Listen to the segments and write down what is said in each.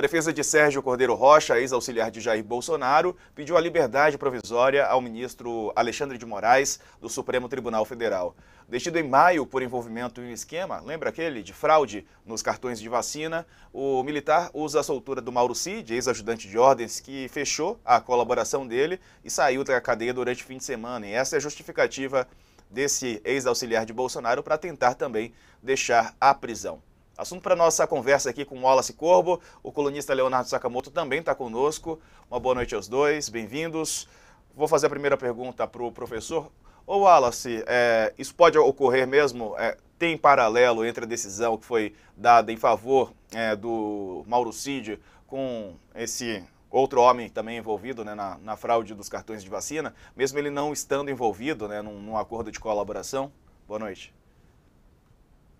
A defesa de Sérgio Cordeiro Rocha, ex-auxiliar de Jair Bolsonaro, pediu a liberdade provisória ao ministro Alexandre de Moraes, do Supremo Tribunal Federal. Detido em maio por envolvimento em um esquema, lembra aquele de fraude nos cartões de vacina, o militar usa a soltura do Mauro Cid, ex-ajudante de ordens, que fechou a colaboração dele e saiu da cadeia durante o fim de semana. E essa é a justificativa desse ex-auxiliar de Bolsonaro para tentar também deixar a prisão. Assunto para nossa conversa aqui com Wallace Corbo, o colunista Leonardo Sakamoto também está conosco. Uma boa noite aos dois, bem-vindos. Vou fazer a primeira pergunta para o professor. Ô Wallace, é, isso pode ocorrer mesmo? É, tem paralelo entre a decisão que foi dada em favor é, do Mauro Cid com esse outro homem também envolvido né, na, na, fraude dos cartões de vacina, mesmo ele não estando envolvido né, num, num acordo de colaboração? Boa noite.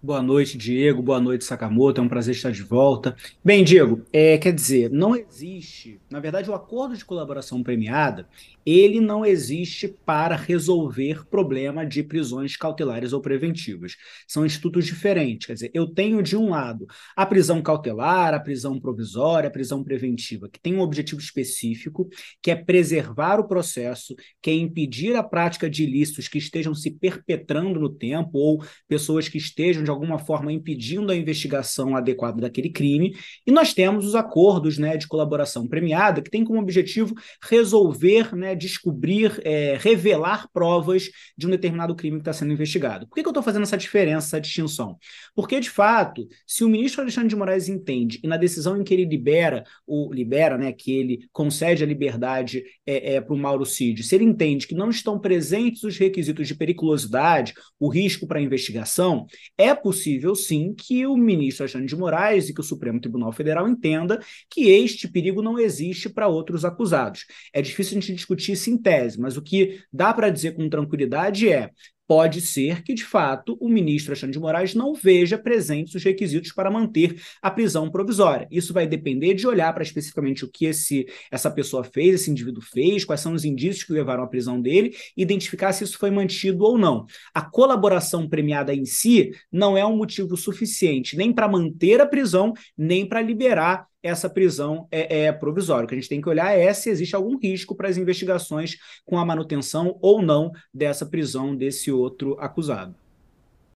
Boa noite, Diego. Boa noite, Sakamoto. É um prazer estar de volta. Bem, Diego, é, quer dizer, não existe, na verdade, o acordo de colaboração premiada, ele não existe para resolver problema de prisões cautelares ou preventivas. São institutos diferentes. Quer dizer, eu tenho de um lado a prisão cautelar, a prisão provisória, a prisão preventiva, que tem um objetivo específico, que é preservar o processo, que é impedir a prática de ilícitos que estejam se perpetrando no tempo ou pessoas que estejam de de alguma forma impedindo a investigação adequada daquele crime, e nós temos os acordos né, de colaboração premiada, que tem como objetivo resolver, né, descobrir, é, revelar provas de um determinado crime que está sendo investigado. Por que, que eu estou fazendo essa diferença, essa distinção? Porque, de fato, se o ministro Alexandre de Moraes entende, e na decisão em que ele libera, o libera, né, que ele concede a liberdade é, é, para o Mauro Cid, se ele entende que não estão presentes os requisitos de periculosidade, o risco para a investigação, é possível, sim, que o ministro Alexandre de Moraes e que o Supremo Tribunal Federal entenda que este perigo não existe para outros acusados. É difícil a gente discutir isso em tese, mas o que dá para dizer com tranquilidade é Pode ser que, de fato, o ministro Alexandre de Moraes não veja presentes os requisitos para manter a prisão provisória. Isso vai depender de olhar para especificamente o que esse, essa pessoa fez, esse indivíduo fez, quais são os indícios que levaram à prisão dele, identificar se isso foi mantido ou não. A colaboração premiada em si não é um motivo suficiente nem para manter a prisão, nem para liberar essa prisão é, é provisória. O que a gente tem que olhar é se existe algum risco para as investigações com a manutenção ou não dessa prisão desse outro acusado.